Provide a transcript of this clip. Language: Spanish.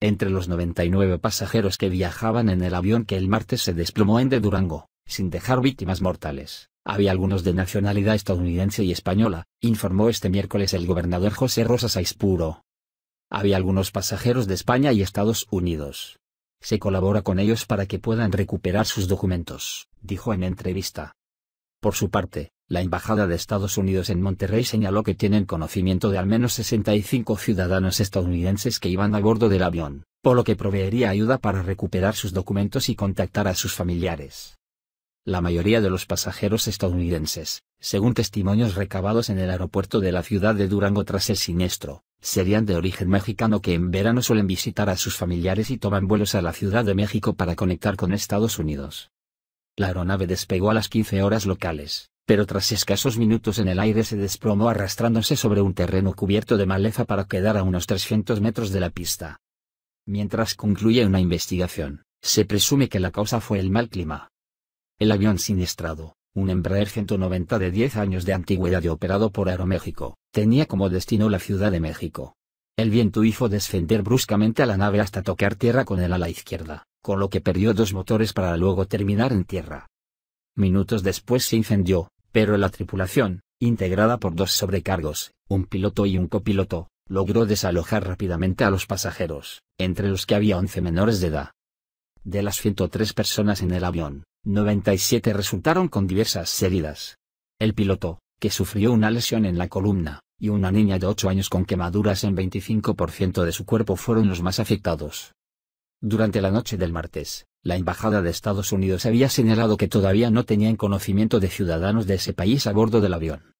entre los 99 pasajeros que viajaban en el avión que el martes se desplomó en de Durango, sin dejar víctimas mortales. Había algunos de nacionalidad estadounidense y española, informó este miércoles el gobernador José Rosa Saispuro. Había algunos pasajeros de España y Estados Unidos. Se colabora con ellos para que puedan recuperar sus documentos, dijo en entrevista. Por su parte, la Embajada de Estados Unidos en Monterrey señaló que tienen conocimiento de al menos 65 ciudadanos estadounidenses que iban a bordo del avión, por lo que proveería ayuda para recuperar sus documentos y contactar a sus familiares. La mayoría de los pasajeros estadounidenses, según testimonios recabados en el aeropuerto de la ciudad de Durango tras el siniestro, serían de origen mexicano que en verano suelen visitar a sus familiares y toman vuelos a la Ciudad de México para conectar con Estados Unidos. La aeronave despegó a las 15 horas locales, pero tras escasos minutos en el aire se desplomó arrastrándose sobre un terreno cubierto de maleza para quedar a unos 300 metros de la pista. Mientras concluye una investigación, se presume que la causa fue el mal clima. El avión siniestrado, un Embraer 190 de 10 años de antigüedad y operado por Aeroméxico, tenía como destino la Ciudad de México. El viento hizo descender bruscamente a la nave hasta tocar tierra con el ala izquierda, con lo que perdió dos motores para luego terminar en tierra. Minutos después se incendió, pero la tripulación, integrada por dos sobrecargos, un piloto y un copiloto, logró desalojar rápidamente a los pasajeros, entre los que había 11 menores de edad. De las 103 personas en el avión, 97 resultaron con diversas heridas. El piloto, que sufrió una lesión en la columna, y una niña de 8 años con quemaduras en 25% de su cuerpo fueron los más afectados. Durante la noche del martes, la Embajada de Estados Unidos había señalado que todavía no tenían conocimiento de ciudadanos de ese país a bordo del avión.